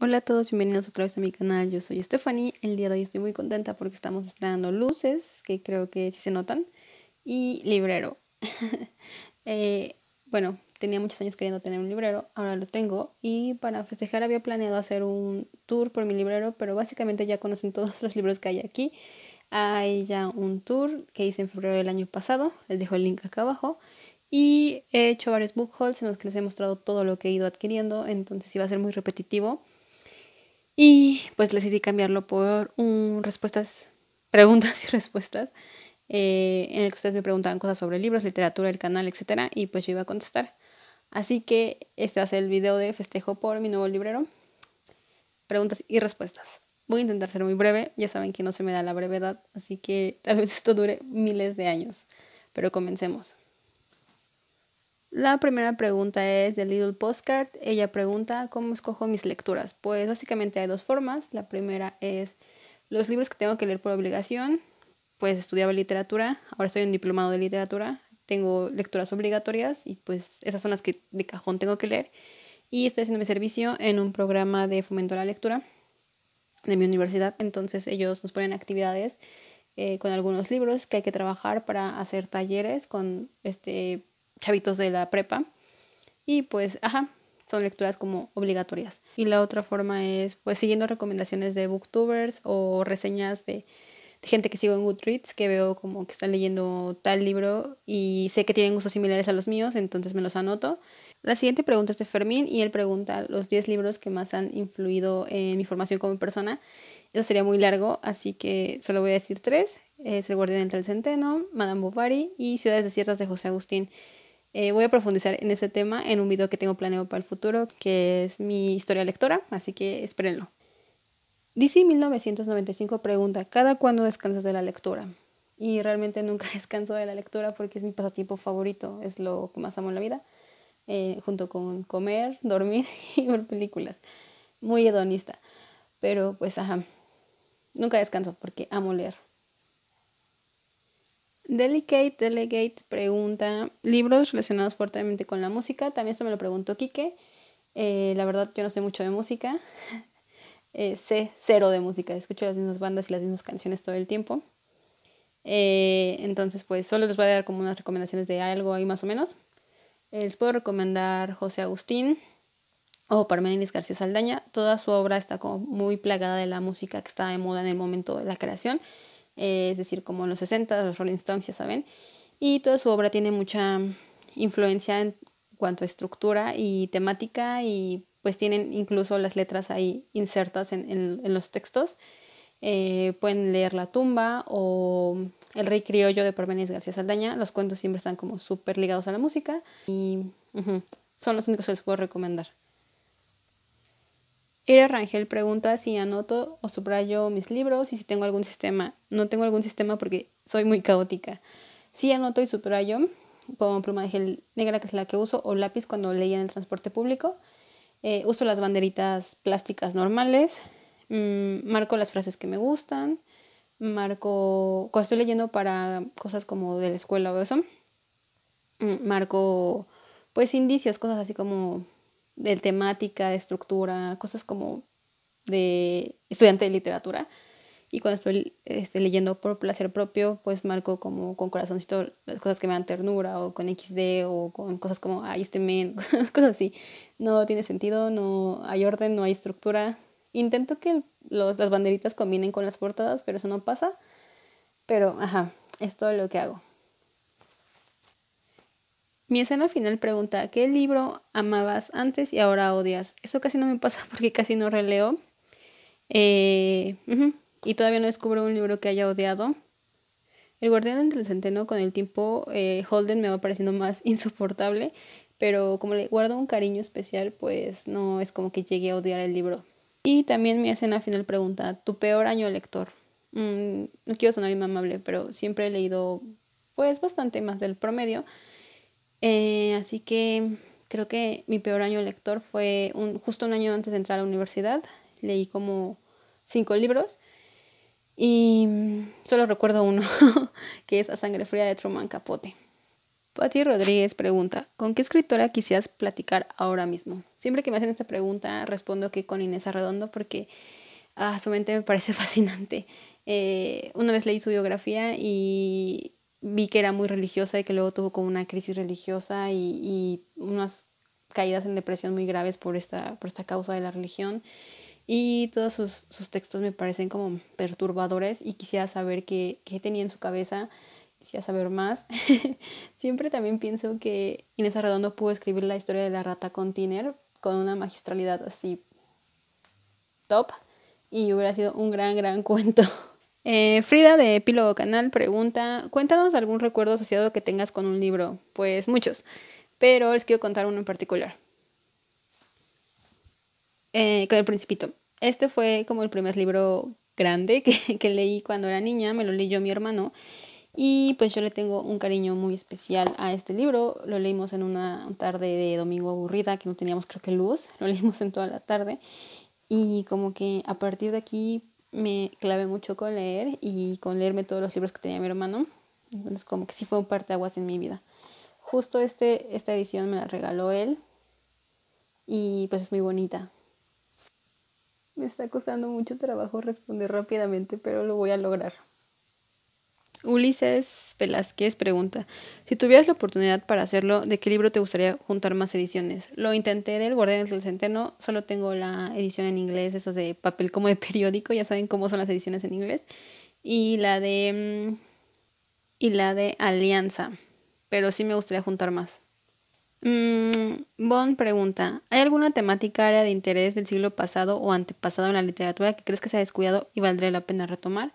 Hola a todos, bienvenidos otra vez a mi canal, yo soy Stephanie, el día de hoy estoy muy contenta porque estamos estrenando luces, que creo que sí se notan, y librero. Eh, bueno, tenía muchos años queriendo tener un librero, ahora lo tengo, y para festejar había planeado hacer un tour por mi librero, pero básicamente ya conocen todos los libros que hay aquí. Hay ya un tour que hice en febrero del año pasado, les dejo el link acá abajo, y he hecho varios book hauls en los que les he mostrado todo lo que he ido adquiriendo, entonces iba a ser muy repetitivo y pues decidí cambiarlo por un respuestas, preguntas y respuestas, eh, en el que ustedes me preguntaban cosas sobre libros, literatura, el canal, etc. Y pues yo iba a contestar. Así que este va a ser el video de festejo por mi nuevo librero. Preguntas y respuestas. Voy a intentar ser muy breve, ya saben que no se me da la brevedad, así que tal vez esto dure miles de años. Pero comencemos. La primera pregunta es de Little Postcard. Ella pregunta, ¿cómo escojo mis lecturas? Pues básicamente hay dos formas. La primera es los libros que tengo que leer por obligación. Pues estudiaba literatura, ahora estoy en diplomado de literatura, tengo lecturas obligatorias y pues esas son las que de cajón tengo que leer. Y estoy haciendo mi servicio en un programa de fomento a la lectura de mi universidad. Entonces ellos nos ponen actividades eh, con algunos libros que hay que trabajar para hacer talleres con este chavitos de la prepa. Y pues, ajá, son lecturas como obligatorias. Y la otra forma es pues siguiendo recomendaciones de booktubers o reseñas de, gente que sigo en Goodreads, que veo como que están leyendo tal libro y sé que tienen gustos similares a los míos, entonces me los anoto. La siguiente pregunta es de Fermín y él pregunta los 10 libros que más han influido en mi formación como persona. Eso sería muy largo, así que solo voy a decir tres. Es El Guardián el Centeno, Madame Bovary y Ciudades Desiertas de José Agustín. Eh, voy a profundizar en ese tema en un video que tengo planeado para el futuro, que es mi historia lectora, así que espérenlo. DC 1995 pregunta, ¿cada cuándo descansas de la lectura? Y realmente nunca descanso de la lectura porque es mi pasatiempo favorito, es lo que más amo en la vida, eh, junto con comer, dormir y ver películas. Muy hedonista, pero pues ajá, nunca descanso porque amo leer. Delicate, Delegate pregunta, libros relacionados fuertemente con la música, también se me lo preguntó Quique, eh, la verdad yo no sé mucho de música, eh, sé cero de música, escucho las mismas bandas y las mismas canciones todo el tiempo, eh, entonces pues solo les voy a dar como unas recomendaciones de algo ahí más o menos, les puedo recomendar José Agustín o Parménides García Saldaña, toda su obra está como muy plagada de la música que está de moda en el momento de la creación, eh, es decir, como en los 60, los Rolling Stones, ya saben, y toda su obra tiene mucha influencia en cuanto a estructura y temática y pues tienen incluso las letras ahí insertas en, los textos. Eh, pueden leer La tumba o El rey criollo de Parmenides García Saldaña. Los cuentos siempre están como súper ligados a la música y son los únicos que les puedo recomendar. Ira Rangel pregunta si anoto o subrayo mis libros y si tengo algún sistema. No tengo algún sistema porque soy muy caótica. Sí anoto y subrayo con pluma de gel negra, que es la que uso, o lápiz cuando leía en el transporte público. Eh, uso las banderitas plásticas normales. Mm, marco las frases que me gustan. Marco, cuando estoy leyendo para cosas como de la escuela o eso, mm, marco pues indicios, cosas así como de temática, de estructura, cosas como de estudiante de literatura. Y cuando estoy este, leyendo por placer propio, pues marco como con corazoncito las cosas que me dan ternura o con XD o con cosas como, ay, este men, cosas así. No tiene sentido, no hay orden, no hay estructura. Intento que las banderitas combinen con las portadas, pero eso no pasa. Pero, ajá, es todo lo que hago. Mi escena final pregunta, ¿qué libro amabas antes y ahora odias? Eso casi no me pasa porque casi no releo. Eh, y todavía no descubro un libro que haya odiado. El guardián entre el centeno con el tiempo, eh, Holden me va pareciendo más insoportable, pero como le guardo un cariño especial, pues no es como que llegue a odiar el libro. Y también mi escena final pregunta, ¿tu peor año lector? Mm, no quiero sonar inamable, pero siempre he leído pues bastante más del promedio. Eh, así que creo que mi peor año lector fue justo un año antes de entrar a la universidad. Leí como cinco libros y solo recuerdo uno, que es A Sangre Fría de Truman Capote. Pati Rodríguez pregunta, ¿con qué escritora quisieras platicar ahora mismo? Siempre que me hacen esta pregunta respondo que con Inés Arredondo porque a ah, su mente me parece fascinante. Eh, una vez leí su biografía y vi que era muy religiosa y que luego tuvo como una crisis religiosa y, y unas caídas en depresión muy graves por esta, por esta causa de la religión. Y todos sus, sus textos me parecen como perturbadores y quisiera saber qué, qué tenía en su cabeza, quisiera saber más. Siempre también pienso que Inés Arredondo pudo escribir la historia de la rata con Tiner con una magistralidad así top y hubiera sido un gran, gran cuento. Eh, Frida de Epílogo Canal pregunta, cuéntanos algún recuerdo asociado que tengas con un libro. Pues muchos, pero les quiero contar uno en particular. Eh, con el principito. Este fue como el primer libro grande que, que leí cuando era niña, me lo leyó mi hermano. Y pues yo le tengo un cariño muy especial a este libro. Lo leímos en una tarde de domingo aburrida que no teníamos creo que luz. Lo leímos en toda la tarde. Y como que a partir de aquí me clavé mucho con leer y con leerme todos los libros que tenía mi hermano. Entonces como que sí fue un parteaguas en mi vida. Justo este, esta edición me la regaló él y pues es muy bonita. Me está costando mucho trabajo responder rápidamente, pero lo voy a lograr. Ulises Velázquez pregunta, si tuvieras la oportunidad para hacerlo, ¿de qué libro te gustaría juntar más ediciones? Lo intenté del Guardián del Centeno, solo tengo la edición en inglés, eso de papel como de periódico, ya saben cómo son las ediciones en inglés, y la de mm, y la de Alianza, pero sí me gustaría juntar más. Mm, bon pregunta, ¿hay alguna temática área de interés del siglo pasado o antepasado en la literatura que crees que se ha descuidado y valdría la pena retomar?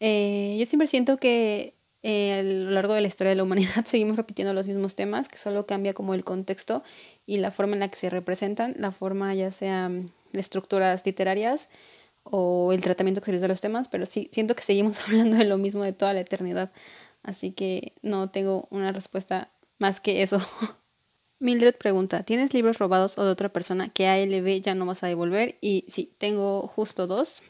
Eh, yo siempre siento que eh, a lo largo de la historia de la humanidad seguimos repitiendo los mismos temas, que solo cambia como el contexto y la forma en la que se representan, la forma ya sea mm, de estructuras literarias o el tratamiento que se les da a los temas, pero sí, siento que seguimos hablando de lo mismo de toda la eternidad, así que no tengo una respuesta más que eso. Mildred pregunta, ¿tienes libros robados o de otra persona que ALB ya no vas a devolver? Y sí, tengo justo dos.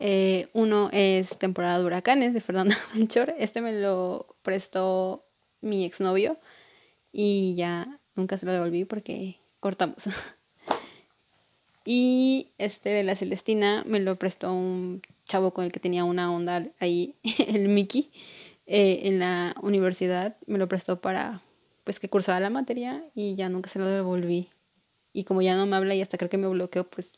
Eh, uno es Temporada de Huracanes de Fernando Melchor. Este me lo prestó mi exnovio y ya nunca se lo devolví porque cortamos. y este de La Celestina me lo prestó un chavo con el que tenía una onda ahí, el Mickey, eh, en la universidad. Me lo prestó para pues que cursaba la materia y ya nunca se lo devolví. Y como ya no me habla y hasta creo que me bloqueó, pues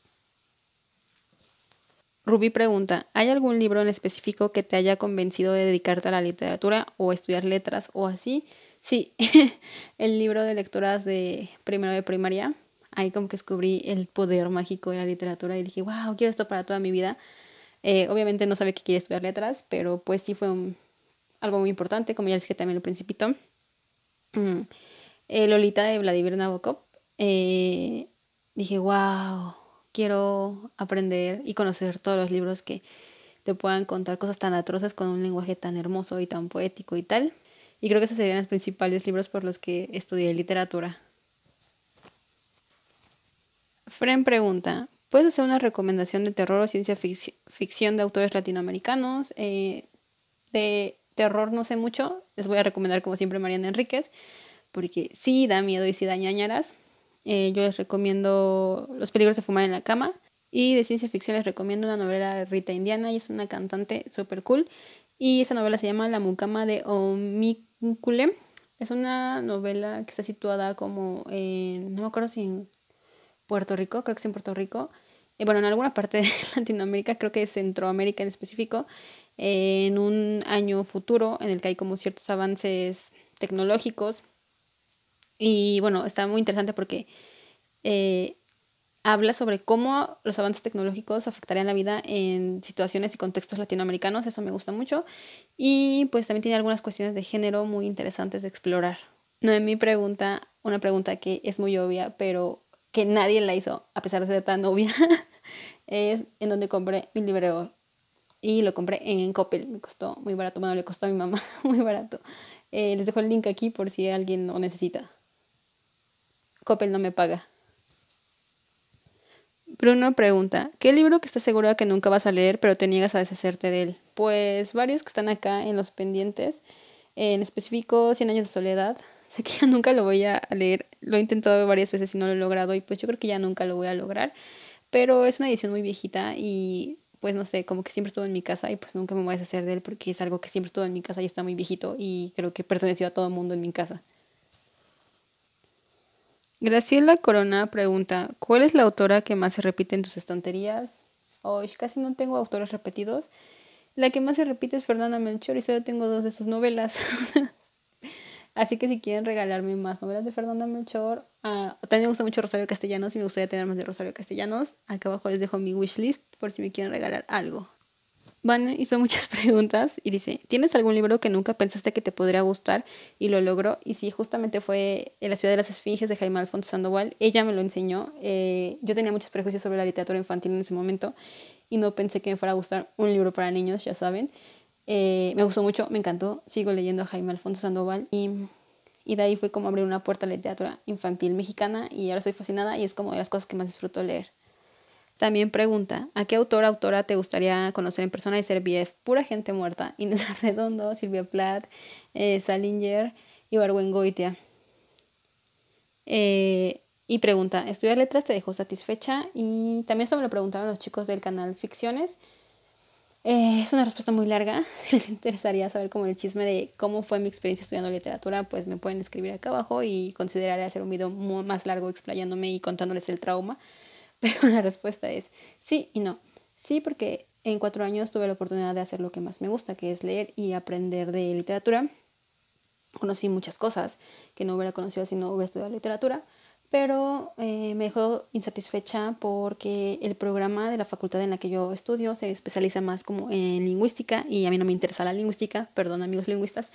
Rubí pregunta, ¿hay algún libro en específico que te haya convencido de dedicarte a la literatura o estudiar letras o así? Sí, el libro de lecturas de primero de primaria. Ahí como que descubrí el poder mágico de la literatura y dije, wow, quiero esto para toda mi vida. Eh, obviamente no sabía que quería estudiar letras, pero pues sí fue algo muy importante, como ya les dije también al principito. Mm, eh, Lolita de Vladimir Nabokov. Eh, dije, wow, quiero aprender y conocer todos los libros que te puedan contar cosas tan atroces con un lenguaje tan hermoso y tan poético y tal. Y creo que esos serían los principales libros por los que estudié literatura. Fren pregunta, ¿puedes hacer una recomendación de terror o ciencia ficción de autores latinoamericanos? Eh, de terror no sé mucho, les voy a recomendar como siempre Mariana Enríquez, porque sí da miedo y sí da eh, yo les recomiendo Los peligros de fumar en la cama. Y de ciencia ficción les recomiendo una novela de Rita Indiana y es una cantante super cool. Y esa novela se llama La mucama de Omicule. Es una novela que está situada como en, no me acuerdo si en Puerto Rico, creo que es en Puerto Rico. Eh, bueno, en alguna parte de Latinoamérica, creo que es Centroamérica en específico, eh, en un año futuro en el que hay como ciertos avances tecnológicos y bueno, está muy interesante porque eh, habla sobre cómo los avances tecnológicos afectarían la vida en situaciones y contextos latinoamericanos, eso me gusta mucho. Y pues también tiene algunas cuestiones de género muy interesantes de explorar. No mi pregunta, una pregunta que es muy obvia, pero que nadie la hizo, a pesar de ser tan obvia, es en donde compré mi libro. Y lo compré en Coppel, me costó muy barato, bueno, le costó a mi mamá muy barato. Eh, les dejo el link aquí por si alguien lo necesita. Coppel no me paga. Bruno pregunta, ¿qué libro que estás segura que nunca vas a leer pero te niegas a deshacerte de él? Pues varios que están acá en los pendientes, en específico Cien años de soledad. Sé que ya nunca lo voy a leer, lo he intentado varias veces y no lo he logrado y pues yo creo que ya nunca lo voy a lograr, pero es una edición muy viejita y pues no sé, como que siempre estuvo en mi casa y pues nunca me voy a deshacer de él porque es algo que siempre estuvo en mi casa y está muy viejito y creo que perteneció a todo el mundo en mi casa. Graciela Corona pregunta, ¿cuál es la autora que más se repite en tus estanterías? Hoy casi no tengo autores repetidos. La que más se repite es Fernanda Melchor y solo tengo dos de sus novelas. Así que si quieren regalarme más novelas de Fernanda Melchor, ah, también me gusta mucho Rosario Castellanos y me gustaría tener más de Rosario Castellanos. Acá abajo les dejo mi wishlist por si me quieren regalar algo. Van hizo muchas preguntas y dice, ¿tienes algún libro que nunca pensaste que te podría gustar y lo logró? Y sí, justamente fue La ciudad de las esfinges de Jaime Alfonso Sandoval. Ella me lo enseñó. Eh, yo tenía muchos prejuicios sobre la literatura infantil en ese momento y no pensé que me fuera a gustar un libro para niños, ya saben. Eh, me gustó mucho, me encantó. Sigo leyendo a Jaime Alfonso Sandoval y, y de ahí fue como abrir una puerta a la literatura infantil mexicana y ahora soy fascinada y es como de las cosas que más disfruto leer. También pregunta, ¿a qué autor o autora te gustaría conocer en persona y ser BF? Pura gente muerta. Inés Arredondo, Silvia Plath, eh, Salinger y Goitia. Eh, y pregunta, ¿estudiar letras te dejó satisfecha? Y también eso me lo preguntaron los chicos del canal Ficciones. Eh, es una respuesta muy larga. les interesaría saber como el chisme de cómo fue mi experiencia estudiando literatura, pues me pueden escribir acá abajo y consideraré hacer un video más largo explayándome y contándoles el trauma. Pero la respuesta es sí y no. Sí, porque en cuatro años tuve la oportunidad de hacer lo que más me gusta, que es leer y aprender de literatura. Conocí muchas cosas que no hubiera conocido si no hubiera estudiado literatura, pero eh, me dejó insatisfecha porque el programa de la facultad en la que yo estudio se especializa más como en lingüística y a mí no me interesa la lingüística, perdón amigos lingüistas.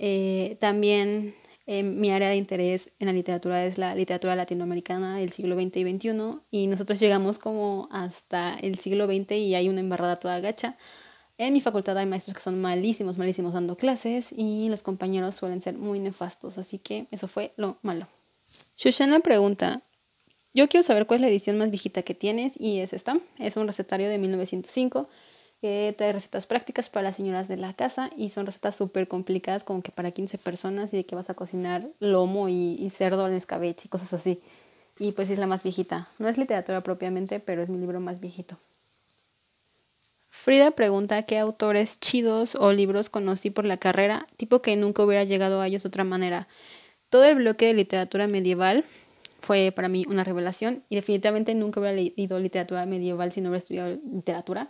Eh, también eh, mi área de interés en la literatura es la literatura latinoamericana del siglo XX y XXI y nosotros llegamos como hasta el siglo XX y hay una embarrada toda gacha. En mi facultad hay maestros que son malísimos, malísimos dando clases y los compañeros suelen ser muy nefastos, así que eso fue lo malo. Shoshana pregunta, yo quiero saber cuál es la edición más viejita que tienes y es esta, es un recetario de 1905 eh, trae recetas prácticas para las señoras de la casa y son recetas súper complicadas, como que para 15 personas y de que vas a cocinar lomo y, y cerdo en escabeche y cosas así. Y pues es la más viejita. No es literatura propiamente, pero es mi libro más viejito. Frida pregunta qué autores chidos o libros conocí por la carrera, tipo que nunca hubiera llegado a ellos de otra manera. Todo el bloque de literatura medieval fue para mí una revelación y definitivamente nunca hubiera leído literatura medieval si no hubiera estudiado literatura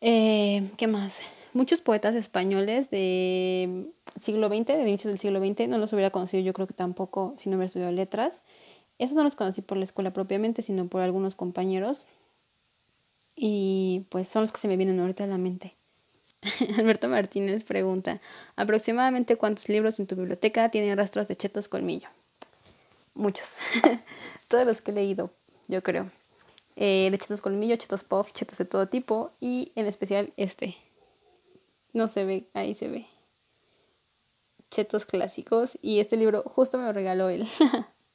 eh, ¿Qué más? Muchos poetas españoles de siglo XX, de inicios del siglo XX, no los hubiera conocido yo creo que tampoco si no hubiera estudiado letras. Esos no los conocí por la escuela propiamente, sino por algunos compañeros. Y pues son los que se me vienen ahorita a la mente. Alberto Martínez pregunta, ¿aproximadamente cuántos libros en tu biblioteca tienen rastros de chetos colmillo? Muchos. Todos los que he leído, yo creo. Eh, de chetos colmillo, chetos pop, chetos de todo tipo y en especial este. No se ve, ahí se ve. Chetos clásicos y este libro justo me lo regaló él.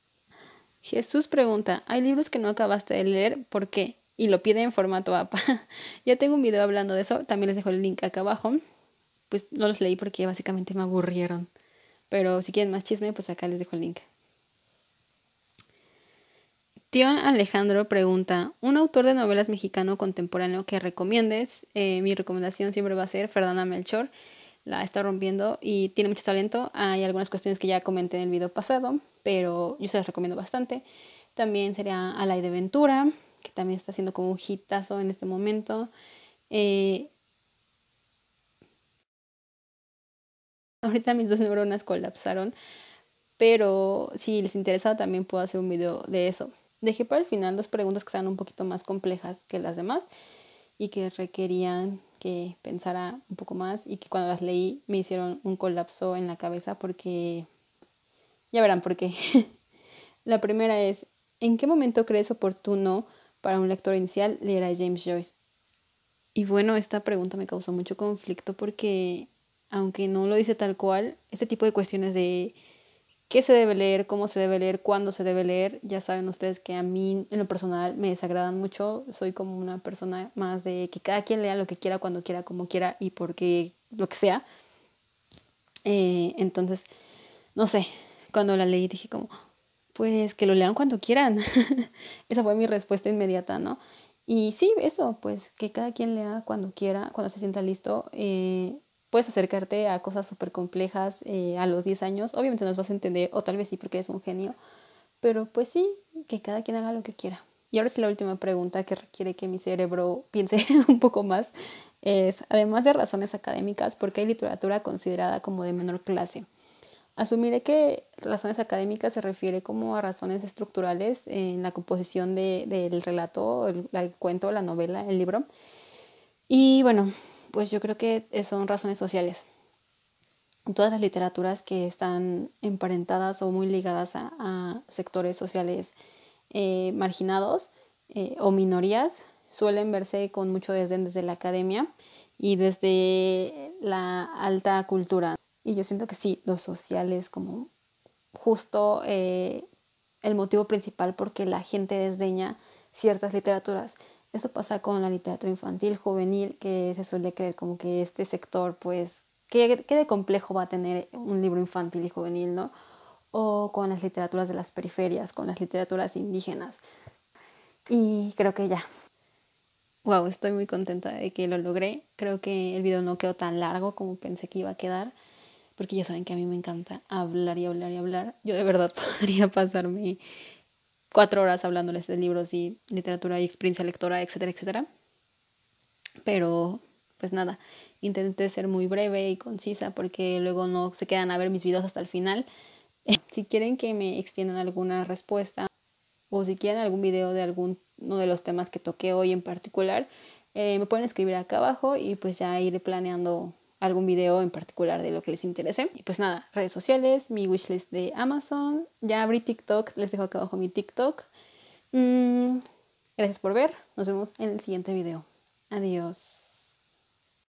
Jesús pregunta, ¿hay libros que no acabaste de leer? ¿Por qué? Y lo pide en formato APA. ya tengo un video hablando de eso, también les dejo el link acá abajo. Pues no los leí porque básicamente me aburrieron. Pero si quieren más chisme, pues acá les dejo el link. Tío Alejandro pregunta, ¿un autor de novelas mexicano contemporáneo que recomiendes? Eh, mi recomendación siempre va a ser Fernanda Melchor. La está rompiendo y tiene mucho talento. Hay algunas cuestiones que ya comenté en el video pasado, pero yo se las recomiendo bastante. También sería Alay de Ventura, que también está haciendo como un hitazo en este momento. Eh, ahorita mis dos neuronas colapsaron, pero si les interesa también puedo hacer un video de eso. Dejé para el final dos preguntas que están un poquito más complejas que las demás y que requerían que pensara un poco más y que cuando las leí me hicieron un colapso en la cabeza porque ya verán por qué. la primera es, ¿en qué momento crees oportuno para un lector inicial leer a James Joyce? Y bueno, esta pregunta me causó mucho conflicto porque, aunque no lo dice tal cual, este tipo de cuestiones de qué se debe leer, cómo se debe leer, cuándo se debe leer. Ya saben ustedes que a mí en lo personal me desagradan mucho. Soy como una persona más de que cada quien lea lo que quiera, cuando quiera, como quiera y porque lo que sea. Eh, entonces, no sé, cuando la leí dije como, pues que lo lean cuando quieran. Esa fue mi respuesta inmediata, ¿no? Y sí, eso, pues que cada quien lea cuando quiera, cuando se sienta listo. Eh, puedes acercarte a cosas súper complejas eh, a los 10 años. Obviamente no las vas a entender, o tal vez sí porque eres un genio, pero pues sí, que cada quien haga lo que quiera. Y ahora sí la última pregunta que requiere que mi cerebro piense un poco más es, además de razones académicas, ¿por qué hay literatura considerada como de menor clase? Asumiré que razones académicas se refiere como a razones estructurales en la composición del relato, el cuento, la novela, el libro. Y bueno, pues yo creo que son razones sociales. Todas las literaturas que están emparentadas o muy ligadas a, sectores sociales eh, marginados eh, o minorías suelen verse con mucho desdén desde la academia y desde la alta cultura. Y yo siento que sí, lo social es como justo eh, el motivo principal porque la gente desdeña ciertas literaturas. Eso pasa con la literatura infantil, juvenil, que se suele creer como que este sector, pues, ¿qué, de complejo va a tener un libro infantil y juvenil, ¿no? O con las literaturas de las periferias, con las literaturas indígenas. Y creo que ya. Wow, estoy muy contenta de que lo logré. Creo que el video no quedó tan largo como pensé que iba a quedar, porque ya saben que a mí me encanta hablar y hablar y hablar. Yo de verdad podría pasarme cuatro horas hablándoles de libros y literatura y experiencia lectora, etcétera, etcétera. Pero, pues nada, intenté ser muy breve y concisa porque luego no se quedan a ver mis videos hasta el final. Si quieren que me extiendan alguna respuesta o si quieren algún video de alguno de los temas que toqué hoy en particular, eh, me pueden escribir acá abajo y pues ya iré planeando algún video en particular de lo que les interese. Y pues nada, redes sociales, mi wishlist de Amazon. Ya abrí TikTok, les dejo acá abajo mi TikTok. Mm, gracias por ver, nos vemos en el siguiente video. Adiós.